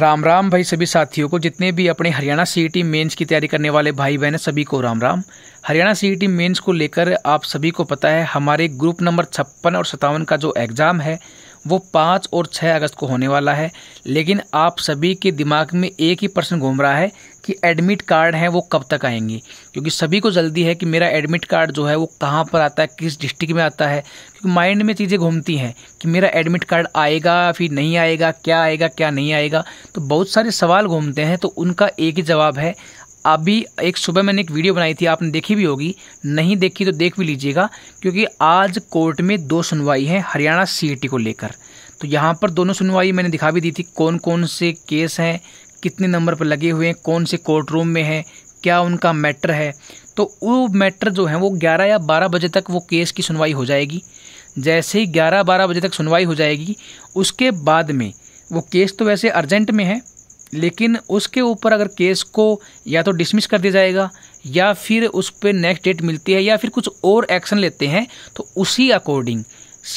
राम राम भाई सभी साथियों को जितने भी अपने हरियाणा टी मेन्स e की तैयारी करने वाले भाई बहन सभी को Ram Ram Haryana T mains e को लेकर आप सभी को पता है हमारे ग्रुप नंबर छप्पन और सत्तावन का जो एग्ज़ाम है वो पाँच और छः अगस्त को होने वाला है लेकिन आप सभी के दिमाग में एक ही प्रश्न घूम रहा है कि एडमिट कार्ड है वो कब तक आएंगे क्योंकि सभी को जल्दी है कि मेरा एडमिट कार्ड जो है वो कहाँ पर आता है किस डिस्ट्रिक्ट में आता है क्योंकि माइंड में चीज़ें घूमती हैं कि मेरा एडमिट कार्ड आएगा फिर नहीं आएगा क्या आएगा क्या नहीं आएगा तो बहुत सारे सवाल घूमते हैं तो उनका एक ही जवाब है अभी एक सुबह मैंने एक वीडियो बनाई थी आपने देखी भी होगी नहीं देखी तो देख भी लीजिएगा क्योंकि आज कोर्ट में दो सुनवाई है हरियाणा सी को लेकर तो यहाँ पर दोनों सुनवाई मैंने दिखा भी दी थी कौन कौन से केस हैं कितने नंबर पर लगे हुए हैं कौन से कोर्ट रूम में हैं क्या उनका मैटर है तो वो मैटर जो है वो 11 या 12 बजे तक वो केस की सुनवाई हो जाएगी जैसे ही 11-12 बजे तक सुनवाई हो जाएगी उसके बाद में वो केस तो वैसे अर्जेंट में है लेकिन उसके ऊपर अगर केस को या तो डिसमिस कर दिया जाएगा या फिर उस पर नेक्स्ट डेट मिलती है या फिर कुछ और एक्शन लेते हैं तो उसी अकॉर्डिंग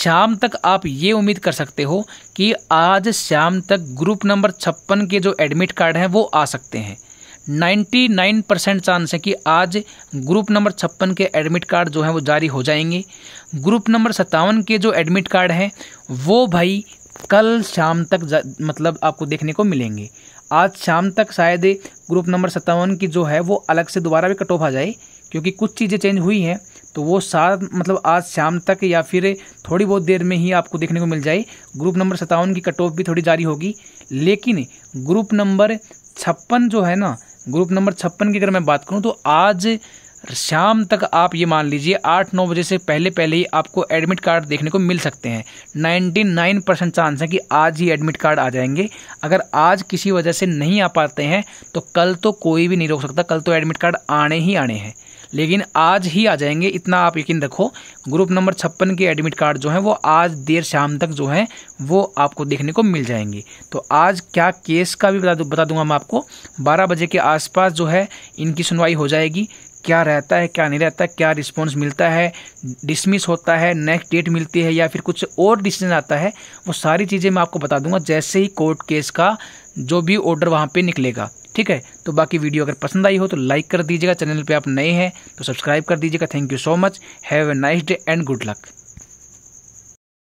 शाम तक आप ये उम्मीद कर सकते हो कि आज शाम तक ग्रुप नंबर छप्पन के जो एडमिट कार्ड हैं वो आ सकते हैं 99 परसेंट चांस है कि आज ग्रुप नंबर छप्पन के एडमिट कार्ड जो हैं वो जारी हो जाएंगे ग्रुप नंबर सत्तावन के जो एडमिट कार्ड हैं वो भाई कल शाम तक मतलब आपको देखने को मिलेंगे आज शाम तक शायद ग्रुप नंबर सत्तावन की जो है वो अलग से दोबारा भी कट ऑफ आ जाए क्योंकि कुछ चीज़ें चेंज हुई हैं तो वो सात मतलब आज शाम तक या फिर थोड़ी बहुत देर में ही आपको देखने को मिल जाए ग्रुप नंबर सत्तावन की कट ऑफ भी थोड़ी जारी होगी लेकिन ग्रुप नंबर छप्पन जो है ना ग्रुप नंबर छप्पन की अगर मैं बात करूँ तो आज शाम तक आप ये मान लीजिए आठ नौ बजे से पहले पहले ही आपको एडमिट कार्ड देखने को मिल सकते हैं नाइन्टी नाइन परसेंट चांस है कि आज ही एडमिट कार्ड आ जाएंगे अगर आज किसी वजह से नहीं आ पाते हैं तो कल तो कोई भी नहीं रोक सकता कल तो एडमिट कार्ड आने ही आने हैं लेकिन आज ही आ जाएंगे इतना आप यकीन रखो ग्रुप नंबर छप्पन के एडमिट कार्ड जो हैं वो आज देर शाम तक जो हैं वो आपको देखने को मिल जाएंगे तो आज क्या केस का भी बता बता दूंगा मैं आपको बारह बजे के आसपास जो है इनकी सुनवाई हो जाएगी क्या रहता है क्या नहीं रहता क्या रिस्पॉन्स मिलता है डिसमिस होता है नेक्स्ट डेट मिलती है या फिर कुछ और डिसीजन आता है वो सारी चीज़ें मैं आपको बता दूंगा जैसे ही कोर्ट केस का जो भी ऑर्डर वहाँ पर निकलेगा ठीक है तो बाकी वीडियो अगर पसंद आई हो तो लाइक कर दीजिएगा चैनल पे आप नए हैं तो सब्सक्राइब कर दीजिएगा thank you so much have a nice day and good luck